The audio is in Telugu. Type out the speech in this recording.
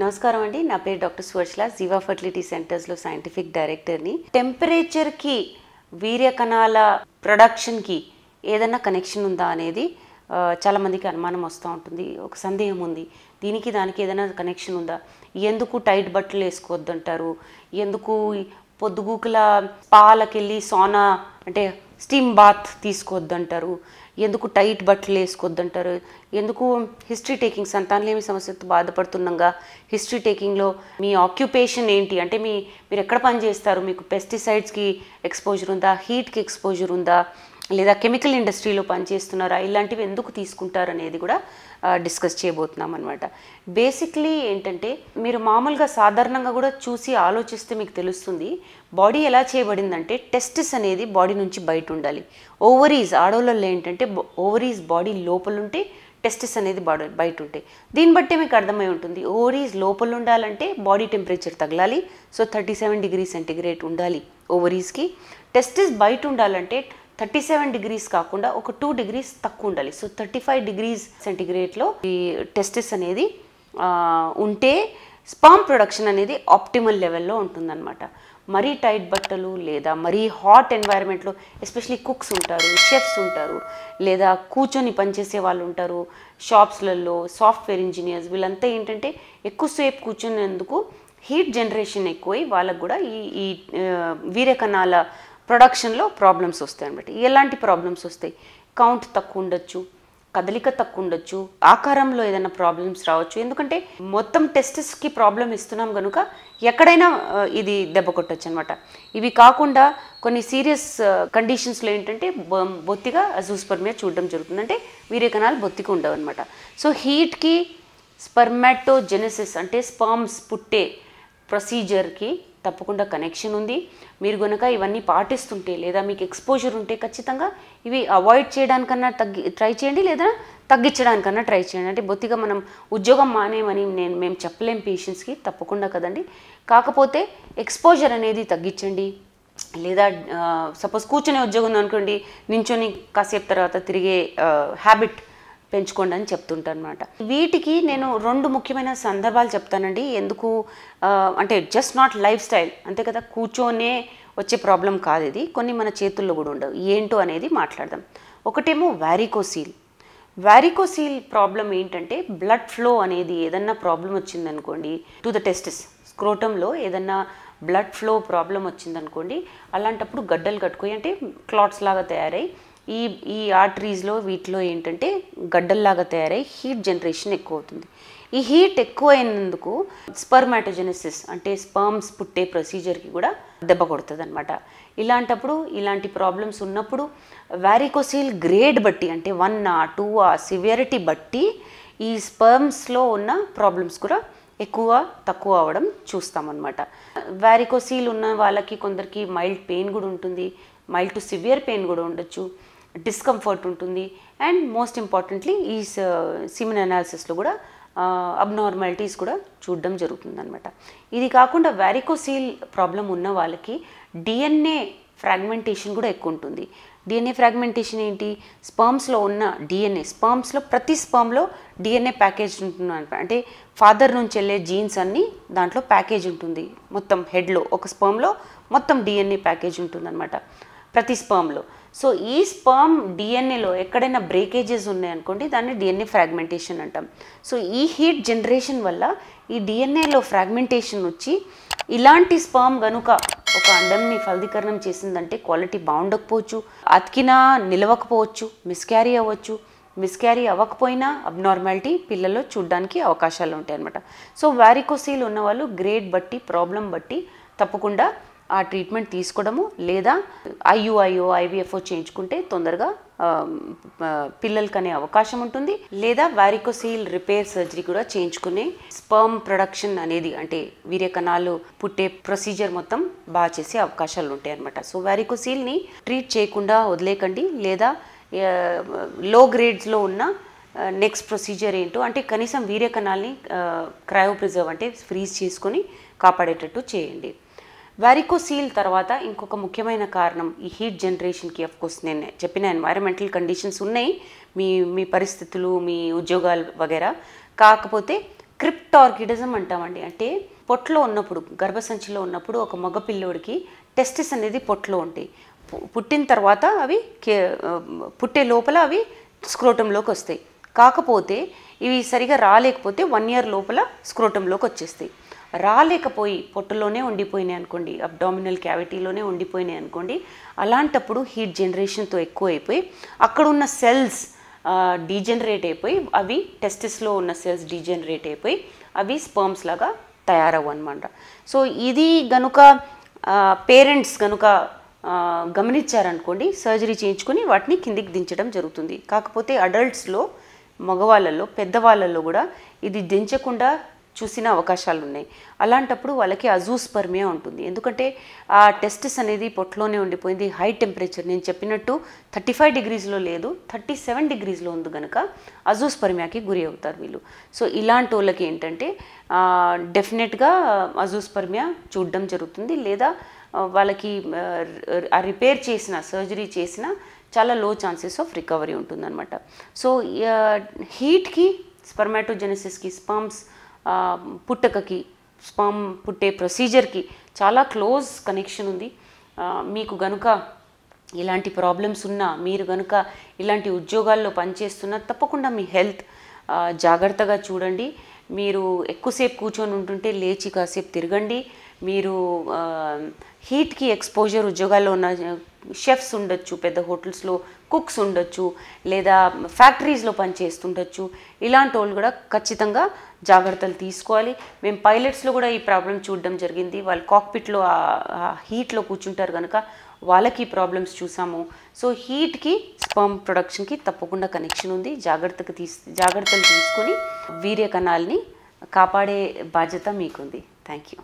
నమస్కారం అండి నా పేరు డాక్టర్ సువర్చల జీవా ఫర్టిలిటీ సెంటర్స్లో సైంటిఫిక్ డైరెక్టర్ని టెంపరేచర్కి వీర్య కణాల ప్రొడక్షన్కి ఏదైనా కనెక్షన్ ఉందా అనేది చాలామందికి అనుమానం వస్తూ ఉంటుంది ఒక సందేహం ఉంది దీనికి దానికి ఏదైనా కనెక్షన్ ఉందా ఎందుకు టైట్ బట్టలు వేసుకోవద్దంటారు ఎందుకు పొద్దుగూకుల పాలకెళ్ళి సోనా అంటే స్టీమ్ బాత్ తీసుకోవద్దంటారు ఎందుకు టైట్ బట్టలు వేసుకోవద్దంటారు ఎందుకు హిస్టరీ టేకింగ్ సంతానలేమి సమస్యతో బాధపడుతున్నాగా హిస్టరీ టేకింగ్లో మీ ఆక్యుపేషన్ ఏంటి అంటే మీ మీరు ఎక్కడ పని చేస్తారు మీకు పెస్టిసైడ్స్కి ఎక్స్పోజర్ ఉందా హీట్కి ఎక్స్పోజర్ ఉందా లేదా కెమికల్ ఇండస్ట్రీలో పనిచేస్తున్నారా ఇలాంటివి ఎందుకు తీసుకుంటారు అనేది కూడా డిస్కస్ చేయబోతున్నాం అనమాట బేసిక్లీ ఏంటంటే మీరు మామూలుగా సాధారణంగా కూడా చూసి ఆలోచిస్తే మీకు తెలుస్తుంది బాడీ ఎలా చేయబడిందంటే టెస్టిస్ అనేది బాడీ నుంచి బయట ఉండాలి ఓవరీస్ ఆడవాళ్ళల్లో ఏంటంటే ఓవరీస్ బాడీ లోపలుంటే టెస్టిస్ అనేది బాడీ బయట ఉంటాయి దీన్ని బట్టే మీకు అర్థమై ఉంటుంది ఓవరీస్ లోపల ఉండాలంటే బాడీ టెంపరేచర్ తగలాలి so thirty seven degree centigrade ఉండాలి ఓవరీస్కి టెస్టిస్ బయట ఉండాలంటే థర్టీ సెవెన్ డిగ్రీస్ కాకుండా ఒక టూ డిగ్రీస్ తక్కువ ఉండాలి సో థర్టీ ఫైవ్ డిగ్రీస్ సెంటిగ్రేడ్లో ఈ టెస్టెస్ అనేది ఉంటే స్పామ్ ప్రొడక్షన్ అనేది ఆప్టిమల్ లెవెల్లో ఉంటుందన్నమాట మరీ టైట్ బట్టలు లేదా మరీ హాట్ ఎన్వైర్న్మెంట్లో ఎస్పెషలీ కుక్స్ ఉంటారు షెఫ్స్ ఉంటారు లేదా కూర్చొని పనిచేసే వాళ్ళు ఉంటారు షాప్స్లలో సాఫ్ట్వేర్ ఇంజనీర్స్ వీళ్ళంతా ఏంటంటే ఎక్కువసేపు కూర్చునేందుకు హీట్ జనరేషన్ ఎక్కువై వాళ్ళకు కూడా ఈ ఈ వీరకణాల ప్రొడక్షన్లో ప్రాబ్లమ్స్ వస్తాయి అనమాట ఎలాంటి ప్రాబ్లమ్స్ వస్తాయి కౌంట్ తక్కువ ఉండొచ్చు కదలిక తక్కువ ఉండొచ్చు ఆకారంలో ఏదైనా ప్రాబ్లమ్స్ రావచ్చు ఎందుకంటే మొత్తం టెస్టెస్కి ప్రాబ్లం ఇస్తున్నాం కనుక ఎక్కడైనా ఇది దెబ్బ కొట్టచ్చు అనమాట ఇవి కాకుండా కొన్ని సీరియస్ కండిషన్స్లో ఏంటంటే బొత్తిగా అజూస్పర్మియా చూడడం జరుగుతుంది అంటే వీర్య కణాలు బొత్తిగా ఉండవు అనమాట సో హీట్కి స్పర్మాటోజెనెసిస్ అంటే స్పామ్స్ పుట్టే ప్రొసీజర్కి తప్పకుండా కనెక్షన్ ఉంది మీరు కనుక ఇవన్నీ పాటిస్తుంటే లేదా మీకు ఎక్స్పోజర్ ఉంటే ఖచ్చితంగా ఇవి అవాయిడ్ చేయడానికన్నా తగ్గి ట్రై చేయండి లేదా తగ్గించడానికన్నా ట్రై చేయండి అంటే బొత్తిగా మనం ఉద్యోగం మానేమని నేను మేము చెప్పలేం పేషెంట్స్కి తప్పకుండా కదండి కాకపోతే ఎక్స్పోజర్ అనేది తగ్గించండి లేదా సపోజ్ కూర్చునే ఉద్యోగం అనుకోండి నించొని కాసేపు తర్వాత తిరిగే హ్యాబిట్ పెంచుకోండి అని చెప్తుంటాను అనమాట వీటికి నేను రెండు ముఖ్యమైన సందర్భాలు చెప్తానండి ఎందుకు అంటే జస్ట్ నాట్ లైఫ్ స్టైల్ అంతే కదా కూర్చోనే వచ్చే ప్రాబ్లం కాదు ఇది కొన్ని మన చేతుల్లో కూడా ఉండవు ఏంటో అనేది మాట్లాడదాం ఒకటేమో వారికోసీల్ వారికోసీల్ ప్రాబ్లం ఏంటంటే బ్లడ్ ఫ్లో అనేది ఏదన్నా ప్రాబ్లం వచ్చిందనుకోండి టు ద టెస్టిస్ స్క్రోటంలో ఏదన్నా బ్లడ్ ఫ్లో ప్రాబ్లం వచ్చిందనుకోండి అలాంటప్పుడు గడ్డలు కట్టుకుని అంటే క్లాట్స్ లాగా తయారై ఈ ఈ ఆర్టరీస్లో వీటిలో ఏంటంటే గడ్డల్లాగా తయారై హీట్ జనరేషన్ ఎక్కువ అవుతుంది ఈ హీట్ ఎక్కువ అయినందుకు స్పర్మాటోజెనసిస్ అంటే స్పర్మ్స్ పుట్టే ప్రొసీజర్కి కూడా దెబ్బ కొడుతుంది అనమాట ఇలాంటప్పుడు ఇలాంటి ప్రాబ్లమ్స్ ఉన్నప్పుడు వ్యారికోసిల్ గ్రేడ్ బట్టి అంటే వన్ ఆ టూ ఆ సివియరిటీ బట్టి ఈ స్పర్మ్స్లో ఉన్న ప్రాబ్లమ్స్ కూడా ఎక్కువ తక్కువ అవడం చూస్తామన్నమాట వ్యారికోసీల్ ఉన్న వాళ్ళకి కొందరికి మైల్డ్ పెయిన్ కూడా ఉంటుంది మైల్డ్ టు సివియర్ పెయిన్ కూడా ఉండొచ్చు డిస్కంఫర్ట్ ఉంటుంది అండ్ మోస్ట్ ఇంపార్టెంట్లీ ఈ సిమెన్ అనాలిసిస్లో కూడా అబ్నార్మాలిటీస్ కూడా చూడడం జరుగుతుందనమాట ఇది కాకుండా వ్యారికోసీల్ ప్రాబ్లం ఉన్న వాళ్ళకి డిఎన్ఏ ఫ్రాగ్మెంటేషన్ కూడా ఎక్కువ ఉంటుంది డిఎన్ఏ ఫ్రాగ్మెంటేషన్ ఏంటి స్పర్మ్స్లో ఉన్న డిఎన్ఏ స్పర్మ్స్లో ప్రతి స్పర్మ్లో డిఎన్ఏ ప్యాకేజ్ ఉంటుంది అనమాట అంటే ఫాదర్ నుంచి వెళ్ళే జీన్స్ అన్నీ దాంట్లో ప్యాకేజ్ ఉంటుంది మొత్తం హెడ్లో ఒక స్పర్మ్లో మొత్తం డిఎన్ఏ ప్యాకేజ్ ఉంటుంది అనమాట ప్రతి స్పర్మ్లో సో ఈ స్పర్మ్ డిఎన్ఏలో ఎక్కడైనా బ్రేకేజెస్ ఉన్నాయనుకోండి దాన్ని డిఎన్ఏ ఫ్రాగ్మెంటేషన్ అంటాం సో ఈ హీట్ జనరేషన్ వల్ల ఈ డిఎన్ఏలో ఫ్రాగ్మెంటేషన్ వచ్చి ఇలాంటి స్పర్మ్ కనుక ఒక అండంని ఫలదీకరణం చేసిందంటే క్వాలిటీ బాగుండకపోవచ్చు అతికినా నిలవకపోవచ్చు మిస్క్యారీ అవ్వచ్చు మిస్క్యారీ అవ్వకపోయినా అబ్నార్మాలిటీ పిల్లల్లో చూడడానికి అవకాశాలు ఉంటాయి అన్నమాట సో వారికోసీలు ఉన్నవాళ్ళు గ్రేడ్ బట్టి ప్రాబ్లం బట్టి తప్పకుండా ఆ ట్రీట్మెంట్ తీసుకోవడము లేదా ఐయుఐఓ ఐవీఎఫ్ఓ చేయించుకుంటే తొందరగా పిల్లలకి అనే అవకాశం ఉంటుంది లేదా వారికోసీల్ రిపేర్ సర్జరీ కూడా చేయించుకునే స్పర్మ్ ప్రొడక్షన్ అనేది అంటే వీర్య కణాలు పుట్టే ప్రొసీజర్ మొత్తం బాగా చేసే అవకాశాలు ఉంటాయి అనమాట సో వారికోసీల్ని ట్రీట్ చేయకుండా వదిలేకండి లేదా లో గ్రేడ్స్లో ఉన్న నెక్స్ట్ ప్రొసీజర్ ఏంటో అంటే కనీసం వీర్య కణాల్ని క్రయోప్రిజర్వ్ అంటే ఫ్రీజ్ చేసుకొని కాపాడేటట్టు చేయండి సీల్ తర్వాత ఇంకొక ముఖ్యమైన కారణం ఈ హీట్ జనరేషన్కి కోర్స్ నేను చెప్పిన ఎన్వైరన్మెంటల్ కండిషన్స్ ఉన్నాయి మీ మీ పరిస్థితులు మీ ఉద్యోగాలు వగేరా కాకపోతే క్రిప్టార్కిడిజం అంటామండి అంటే పొట్లో ఉన్నప్పుడు గర్భసంచిలో ఉన్నప్పుడు ఒక మగ పిల్లోడికి టెస్టిస్ అనేది పొట్లో ఉంటాయి పుట్టిన తర్వాత అవి పుట్టే లోపల అవి స్క్రోటంలోకి వస్తాయి కాకపోతే ఇవి సరిగా రాలేకపోతే వన్ ఇయర్ లోపల స్క్రోటంలోకి వచ్చేస్తాయి రాలేకపోయి పొట్టలోనే ఉండిపోయినాయి అనుకోండి అబ్డామినల్ క్యావిటీలోనే ఉండిపోయినాయి అనుకోండి అలాంటప్పుడు హీట్ జనరేషన్తో ఎక్కువ అయిపోయి అక్కడ ఉన్న సెల్స్ డీజనరేట్ అయిపోయి అవి టెస్టిస్లో ఉన్న సెల్స్ డీజనరేట్ అయిపోయి అవి స్పర్మ్స్ లాగా తయారవు అనమాట సో ఇది గనుక పేరెంట్స్ కనుక గమనించారనుకోండి సర్జరీ చేయించుకొని వాటిని కిందికి దించడం జరుగుతుంది కాకపోతే అడల్ట్స్లో మగవాళ్ళల్లో పెద్దవాళ్ళల్లో కూడా ఇది దించకుండా చూసిన అవకాశాలు ఉన్నాయి అలాంటప్పుడు వాళ్ళకి అజూస్పర్మియా ఉంటుంది ఎందుకంటే ఆ టెస్టెస్ అనేది పొట్లోనే ఉండిపోయింది హై టెంపరేచర్ నేను చెప్పినట్టు థర్టీ ఫైవ్ డిగ్రీస్లో లేదు థర్టీ సెవెన్ డిగ్రీస్లో ఉంది కనుక అజూస్పర్మియాకి గురి అవుతారు వీళ్ళు సో ఇలాంటి వాళ్ళకి ఏంటంటే డెఫినెట్గా అజూస్పర్మియా చూడడం జరుగుతుంది లేదా వాళ్ళకి ఆ రిపేర్ చేసిన సర్జరీ చేసిన చాలా లో ఛాన్సెస్ ఆఫ్ రికవరీ ఉంటుందన్నమాట సో హీట్కి స్పర్మాటోజెనసిస్కి స్పంప్స్ పుట్టకకి స్పామ్ పుట్టే ప్రొసీజర్కి చాలా క్లోజ్ కనెక్షన్ ఉంది మీకు గనుక ఇలాంటి ప్రాబ్లమ్స్ ఉన్నా మీరు గనుక ఇలాంటి ఉద్యోగాల్లో పనిచేస్తున్నా తప్పకుండా మీ హెల్త్ జాగ్రత్తగా చూడండి మీరు ఎక్కువసేపు కూర్చొని ఉంటుంటే లేచి కాసేపు తిరగండి మీరు హీట్కి ఎక్స్పోజర్ ఉద్యోగాల్లో ఉన్న షెఫ్స్ ఉండొచ్చు పెద్ద హోటల్స్లో కుక్స్ ఉండొచ్చు లేదా ఫ్యాక్టరీస్లో పనిచేస్తుండొచ్చు ఇలాంటి వాళ్ళు కూడా ఖచ్చితంగా జాగ్రత్తలు తీసుకోవాలి మేము పైలట్స్లో కూడా ఈ ప్రాబ్లం చూడడం జరిగింది వాళ్ళు కాక్పిట్లో హీట్లో కూర్చుంటారు కనుక వాళ్ళకి ప్రాబ్లమ్స్ చూసాము సో హీట్కి స్పమ్ ప్రొడక్షన్కి తప్పకుండా కనెక్షన్ ఉంది జాగ్రత్తకు తీసు జాగ్రత్తలు తీసుకొని వీర్య కణాలని కాపాడే బాధ్యత మీకుంది థ్యాంక్ యూ